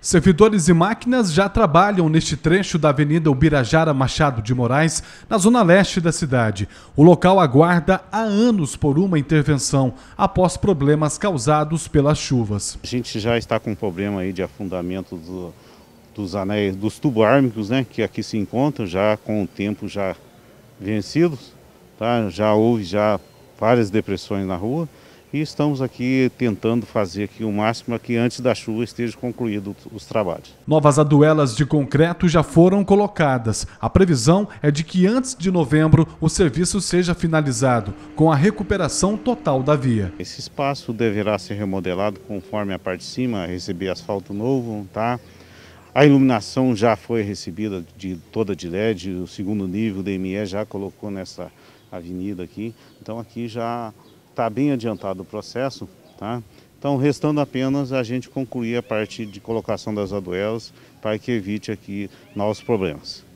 Servidores e máquinas já trabalham neste trecho da Avenida Ubirajara Machado de Moraes, na zona leste da cidade. O local aguarda há anos por uma intervenção, após problemas causados pelas chuvas. A gente já está com um problema aí de afundamento do, dos anéis, dos tubos ármicos, né, que aqui se encontram, já com o tempo já vencidos. Tá? Já houve já várias depressões na rua. E estamos aqui tentando fazer aqui o máximo para que antes da chuva esteja concluído os trabalhos. Novas aduelas de concreto já foram colocadas. A previsão é de que antes de novembro o serviço seja finalizado, com a recuperação total da via. Esse espaço deverá ser remodelado conforme a parte de cima receber asfalto novo, tá? A iluminação já foi recebida de toda de LED, o segundo nível da ME já colocou nessa avenida aqui. Então aqui já está bem adiantado o processo, tá? Então, restando apenas a gente concluir a parte de colocação das aduelas para que evite aqui novos problemas.